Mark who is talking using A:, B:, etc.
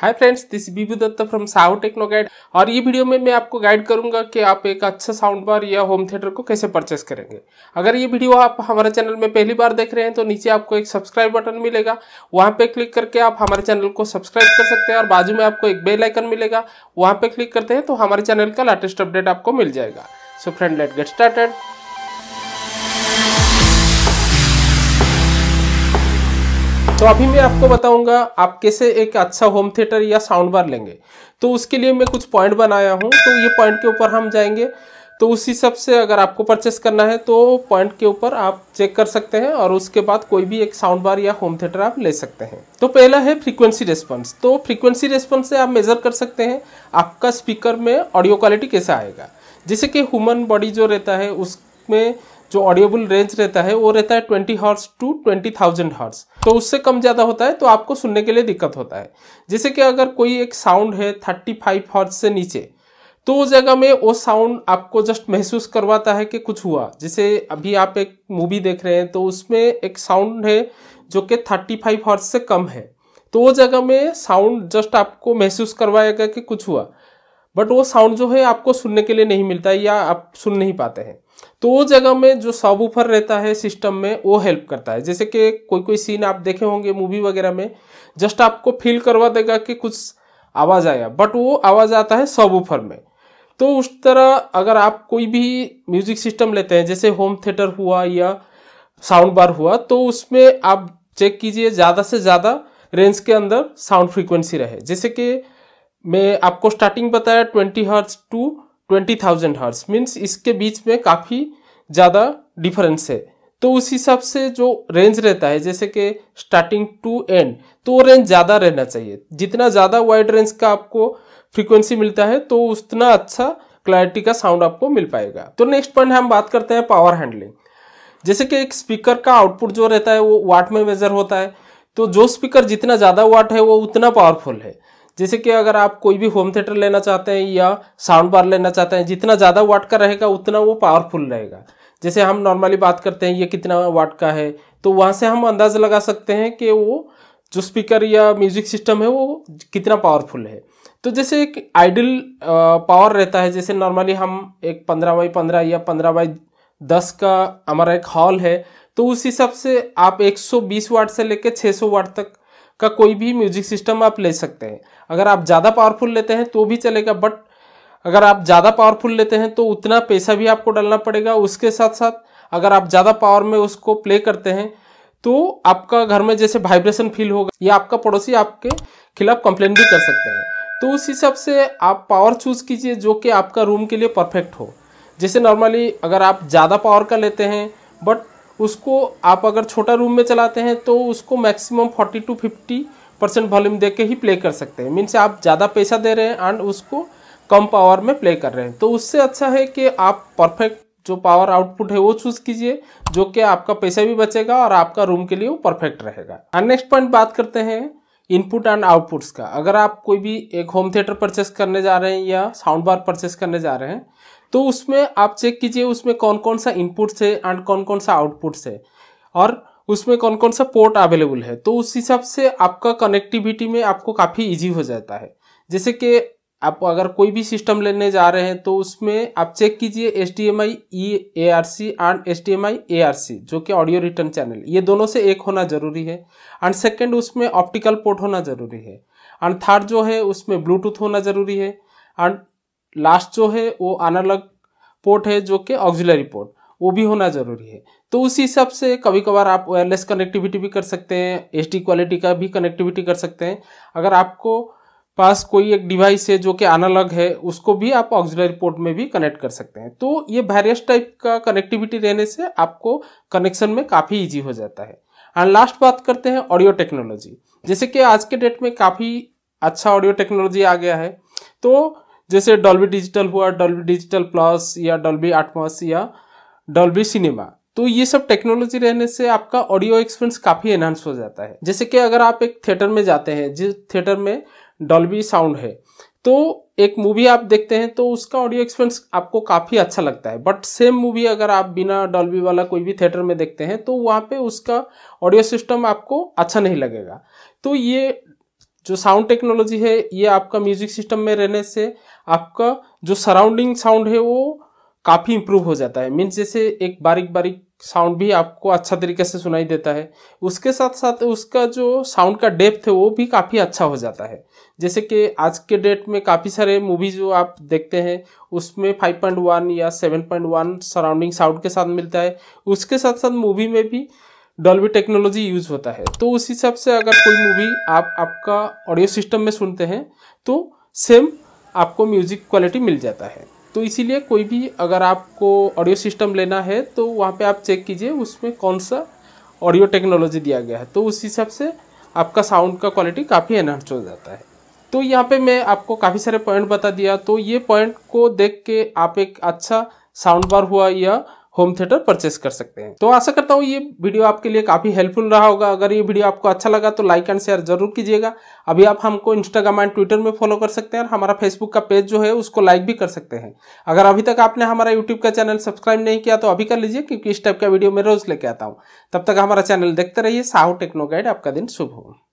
A: hi friends this Bibi Datta from sound techno guide और ये video में मैं आपको गाइड करूंगा कि आप एक अच्छा साउंड बार या होम थिएटर को कैसे परचेस करेंगे अगर ये वीडियो आप हमारे चैनल में पहली बार देख रहे हैं तो नीचे आपको एक सब्सक्राइब बटन मिलेगा वहां पे क्लिक करके आप हमारे चैनल को सब्सक्राइब कर सकते हैं और बाजू में आपको एक बेलाइकन मिलेगा वहां पर क्लिक करते हैं तो हमारे चैनल का लेटेस्ट अपडेट आपको मिल जाएगा so friend let get started तो अभी मैं आपको बताऊंगा आप कैसे एक अच्छा होम थिएटर या साउंड बार लेंगे तो उसके लिए मैं कुछ पॉइंट बनाया हूँ तो ये पॉइंट के ऊपर हम जाएंगे तो उस हिसाब से अगर आपको परचेस करना है तो पॉइंट के ऊपर आप चेक कर सकते हैं और उसके बाद कोई भी एक साउंड बार या होम थिएटर आप ले सकते हैं तो पहला है फ्रीक्वेंसी रेस्पॉन्स तो फ्रीक्वेंसी रेस्पॉन्स से आप मेज़र कर सकते हैं आपका स्पीकर में ऑडियो क्वालिटी कैसा आएगा जैसे कि ह्यूमन बॉडी जो रहता है उसमें जो ऑडियोबल रेंज रहता है वो रहता है twenty hertz to twenty thousand hertz तो उससे कम ज़्यादा होता है तो आपको सुनने के लिए दिक्कत होता है जैसे कि अगर कोई एक साउंड है थर्टी फाइव हॉर्स से नीचे तो उस जगह में वो साउंड आपको जस्ट महसूस करवाता है कि कुछ हुआ जैसे अभी आप एक मूवी देख रहे हैं तो उसमें एक साउंड है जो कि थर्टी फाइव हॉर्स से कम है तो वो जगह में साउंड जस्ट आपको महसूस करवाएगा कि कुछ हुआ बट वो साउंड जो है आपको सुनने के लिए नहीं मिलता है या आप सुन नहीं पाते हैं तो वो जगह में जो साबूफर रहता है सिस्टम में वो हेल्प करता है जैसे कि कोई कोई सीन आप देखे होंगे मूवी वगैरह में जस्ट आपको फील करवा देगा कि कुछ आवाज़ आया बट वो आवाज़ आता है साबूफर में तो उस तरह अगर आप कोई भी म्यूजिक सिस्टम लेते हैं जैसे होम थिएटर हुआ या साउंड बार हुआ तो उसमें आप चेक कीजिए ज़्यादा से ज़्यादा रेंज के अंदर साउंड फ्रीक्वेंसी रहे जैसे कि मैं आपको स्टार्टिंग बताया twenty hertz to twenty thousand hertz means इसके बीच में काफ़ी ज़्यादा डिफरेंस है तो उस हिसाब से जो रेंज रहता है जैसे कि स्टार्टिंग टू एंड तो वो रेंज ज़्यादा रहना चाहिए जितना ज़्यादा वाइड रेंज का आपको फ्रीक्वेंसी मिलता है तो उतना अच्छा क्लैरिटी का साउंड आपको मिल पाएगा तो नेक्स्ट पॉइंट हम बात करते हैं पावर हैंडलिंग जैसे कि एक स्पीकर का आउटपुट जो रहता है वो वाट में मेजर होता है तो जो स्पीकर जितना ज़्यादा वाट है वो उतना पावरफुल है जैसे कि अगर आप कोई भी होम थिएटर लेना चाहते हैं या साउंड बार लेना चाहते हैं जितना ज़्यादा वाट का रहेगा उतना वो पावरफुल रहेगा जैसे हम नॉर्मली बात करते हैं ये कितना वाट का है तो वहाँ से हम अंदाज़ा लगा सकते हैं कि वो जो स्पीकर या म्यूजिक सिस्टम है वो कितना पावरफुल है तो जैसे एक आइडल पावर रहता है जैसे नॉर्मली हम एक पंद्रह बाई पंद्रह या पंद्रह बाई दस का हमारा एक हॉल है तो उस हिसाब से आप 120 वाट से लेकर 600 वाट तक का कोई भी म्यूजिक सिस्टम आप ले सकते हैं अगर आप ज़्यादा पावरफुल लेते हैं तो भी चलेगा बट अगर आप ज़्यादा पावरफुल लेते हैं तो उतना पैसा भी आपको डालना पड़ेगा उसके साथ साथ अगर आप ज़्यादा पावर में उसको प्ले करते हैं तो आपका घर में जैसे वाइब्रेशन फील होगा या आपका पड़ोसी आपके खिलाफ कंप्लेन भी कर सकते हैं तो उस हिसाब से आप पावर चूज़ कीजिए जो कि आपका रूम के लिए परफेक्ट हो जैसे नॉर्मली अगर आप ज़्यादा पावर का लेते हैं बट उसको आप अगर छोटा रूम में चलाते हैं तो उसको maximum forty to fifty percent volume दे के ही प्ले कर सकते हैं मीन्स आप ज़्यादा पैसा दे रहे हैं एंड उसको कम पावर में प्ले कर रहे हैं तो उससे अच्छा है कि आप परफेक्ट जो पावर आउटपुट है वो चूज कीजिए जो कि आपका पैसा भी बचेगा और आपका रूम के लिए वो परफेक्ट रहेगा एंड नेक्स्ट पॉइंट बात करते हैं इनपुट एंड आउटपुट्स का अगर आप कोई भी एक होम थिएटर परचेस करने जा रहे हैं या साउंड बार परचेस करने जा रहे हैं तो उसमें आप चेक कीजिए उसमें कौन कौन सा इनपुट्स है एंड कौन कौन सा आउटपुट्स है और उसमें कौन कौन सा पोर्ट अवेलेबल है तो उस हिसाब से आपका कनेक्टिविटी में आपको काफ़ी इजी हो जाता है जैसे कि आप अगर कोई भी सिस्टम लेने जा रहे हैं तो उसमें आप चेक कीजिए H D M I E A R C and H D M I A R C जो कि ऑडियो रिटर्न चैनल ये दोनों से एक होना जरूरी है एंड सेकेंड उसमें ऑप्टिकल पोर्ट होना जरूरी है एंड थर्ड जो है उसमें ब्लूटूथ होना जरूरी है एंड लास्ट जो है वो अनालग पोर्ट है जो कि ऑक्जिलरी पोर्ट वो भी होना ज़रूरी है तो उसी हिसाब से कभी कभार आप वायरलेस कनेक्टिविटी भी कर सकते हैं एच क्वालिटी का भी कनेक्टिविटी कर सकते हैं अगर आपको पास कोई एक डिवाइस है जो कि अनालग है उसको भी आप ऑक्जिलरी पोर्ट में भी कनेक्ट कर सकते हैं तो ये वेरियस टाइप का कनेक्टिविटी रहने से आपको कनेक्शन में काफ़ी इजी हो जाता है एंड लास्ट बात करते हैं ऑडियो टेक्नोलॉजी जैसे कि आज के डेट में काफ़ी अच्छा ऑडियो टेक्नोलॉजी आ गया है तो जैसे डॉल्बी डिजिटल हुआ डॉल्बी डिजिटल प्लस या डॉल्बी आटमस या डॉल्बी सिनेमा तो ये सब टेक्नोलॉजी रहने से आपका ऑडियो एक्सपीरियंस काफ़ी एनहांस हो जाता है जैसे कि अगर आप एक थिएटर में जाते हैं जिस थिएटर में डॉल्बी साउंड है तो एक मूवी आप देखते हैं तो उसका ऑडियो एक्सपीरियंस आपको काफ़ी अच्छा लगता है बट सेम मूवी अगर आप बिना डॉल्बी वाला कोई भी थिएटर में देखते हैं तो वहाँ पे उसका ऑडियो सिस्टम आपको अच्छा नहीं लगेगा तो ये जो साउंड टेक्नोलॉजी है ये आपका म्यूजिक सिस्टम में रहने से आपका जो सराउंडिंग साउंड है वो काफ़ी इम्प्रूव हो जाता है मीन्स जैसे एक बारीक बारीक साउंड भी आपको अच्छा तरीके से सुनाई देता है उसके साथ साथ उसका जो साउंड का डेप्थ है वो भी काफ़ी अच्छा हो जाता है जैसे कि आज के डेट में काफ़ी सारे मूवी जो आप देखते हैं उसमें फाइव पॉइंट वन या seven point one surrounding sound के साथ मिलता है उसके साथ साथ मूवी में भी डॉल्बी टेक्नोलॉजी यूज होता है तो उस हिसाब से अगर कोई मूवी आप आपका ऑडियो सिस्टम में सुनते हैं तो सेम आपको म्यूजिक क्वालिटी मिल जाता है तो इसीलिए कोई भी अगर आपको ऑडियो सिस्टम लेना है तो वहाँ पे आप चेक कीजिए उसमें कौन सा ऑडियो टेक्नोलॉजी दिया गया है तो उस हिसाब से आपका साउंड का क्वालिटी काफ़ी एनहांस हो जाता है तो यहाँ पे मैं आपको काफ़ी सारे पॉइंट बता दिया तो ये पॉइंट को देख के आप एक अच्छा साउंड बार हुआ या होम थिएटर परचेस कर सकते हैं तो आशा करता हूँ ये वीडियो आपके लिए काफी हेल्पफुल रहा होगा अगर ये वीडियो आपको अच्छा लगा तो लाइक एंड शेयर जरूर कीजिएगा अभी आप हमको इंस्टाग्राम एंड ट्विटर में फॉलो कर सकते हैं और हमारा फेसबुक का पेज जो है उसको लाइक भी कर सकते हैं अगर अभी तक आपने हमारा यूट्यूब का चैनल सब्सक्राइब नहीं किया तो अभी कर लीजिए क्योंकि इस टाइप का वीडियो मैं रोज लेके आता हूँ तब तक हमारा चैनल देखते रहिए साहू टेक्नो गाइड आपका दिन शुभ हो